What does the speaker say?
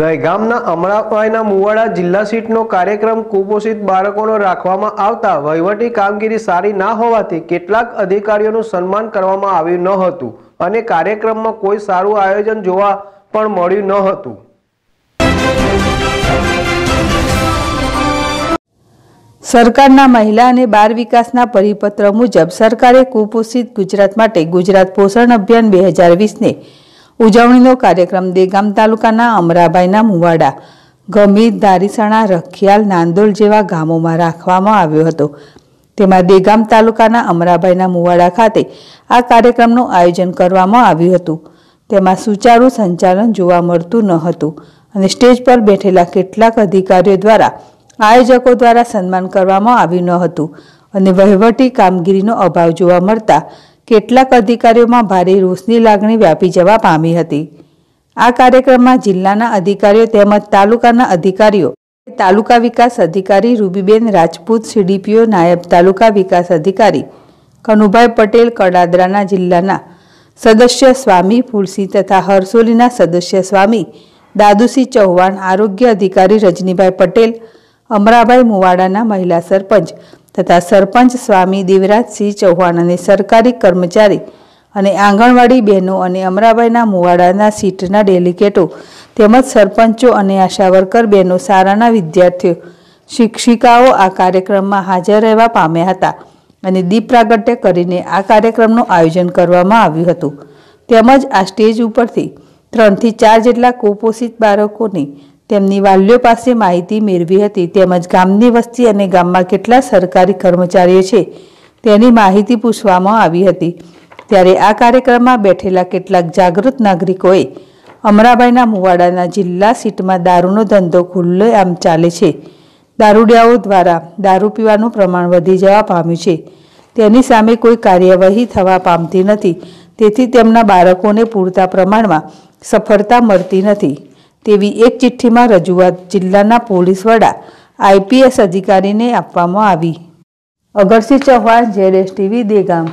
દહેગામના અમરાભાઈના મુવાડા જિલ્લા સીટનો કાર્યક્રમ કુપોષિત બાળકોનો રાખવામાં આવતા વહીવટી કામગીરી સારી ના હોવાથી કેટલાક અધિકારીઓનું સન્માન કરવામાં આવ્યું ન હતું અને કાર્યક્રમમાં કોઈ સારું આયોજન જોવા પણ મળ્યું ન હતું સરકારના મહિલા અને બાળ વિકાસના પરિપત્ર મુજબ સરકારે કુપોષિત ગુજરાત માટે ગુજરાત પોષણ અભિયાન બે હજાર વીસને ઉજવણીનો કાર્યક્રમ દેગામ તાલુકાના અમરાભાઈના મુવાડા ગમીત દારીસણા રખિયાલ નાંદોલ જેવા ગામોમાં રાખવામાં આવ્યો હતો તેમાં દેગામ તાલુકાના અમરાભાઈના મુવાડા ખાતે આ કાર્યક્રમનું આયોજન કરવામાં આવ્યું હતું તેમાં સુચારુ સંચાલન જોવા મળતું ન હતું અને સ્ટેજ પર બેઠેલા કેટલાક અધિકારીઓ દ્વારા આયોજકો દ્વારા સન્માન કરવામાં આવ્યું ન હતું અને વહીવટી કામગીરીનો અભાવ જોવા મળતા કેટલાક અધિકારીઓમાં ભારે રોષની લાગણી વ્યાપી જવા પામી હતી આ કાર્યક્રમમાં જિલ્લાના અધિકારીઓ તેમજ તાલુકાના અધિકારીઓ તાલુકા વિકાસ અધિકારી રૂબીબેન રાજપૂત સીડીપીઓ નાયબ તાલુકા વિકાસ અધિકારી કનુભાઈ પટેલ કડાદરાના જિલ્લાના સદસ્ય સ્વામી ફુલસી તથા હરસોલીના સદસ્ય સ્વામી દાદુસિંહ ચૌહાણ આરોગ્ય અધિકારી રજનીભાઈ પટેલ અમરાભાઈ મુવાડાના મહિલા સરપંચ તથા સરપંચ સ્વામી દેવરાજસિંહ ચૌહાણ અને સરકારી કર્મચારી અને આંગણવાડી બહેનો અને અમરાભાઈના મુવાડાના સીટના ડેલિગેટો તેમજ સરપંચો અને આશા બહેનો સારાના વિદ્યાર્થીઓ શિક્ષિકાઓ આ કાર્યક્રમમાં હાજર રહેવા પામ્યા હતા અને દીપ પ્રાગટ્ય કરીને આ કાર્યક્રમનું આયોજન કરવામાં આવ્યું હતું તેમજ આ સ્ટેજ ઉપરથી ત્રણથી ચાર જેટલા કુપોષિત બાળકોને તેમની વાલીઓ પાસે માહિતી મેળવી હતી તેમજ ગામની વસ્તી અને ગામમાં કેટલા સરકારી કર્મચારીઓ છે તેની માહિતી પૂછવામાં આવી હતી ત્યારે આ કાર્યક્રમમાં બેઠેલા કેટલાક જાગૃત નાગરિકોએ અમરાભાઈના મુવાડાના જિલ્લા સીટમાં દારૂનો ધંધો ખુલ્લો આમ ચાલે છે દારૂડિયાઓ દ્વારા દારૂ પીવાનું પ્રમાણ વધી જવા પામ્યું છે તેની સામે કોઈ કાર્યવાહી થવા પામતી નથી તેથી તેમના બાળકોને પૂરતા પ્રમાણમાં સફળતા મળતી નથી તેવી એક ચિઠ્ઠીમાં રજૂઆત જિલ્લાના પોલીસ વડા આઈપીએસ અધિકારીને આપવામાં આવી Agarsinh Chauhan Z S TV Degam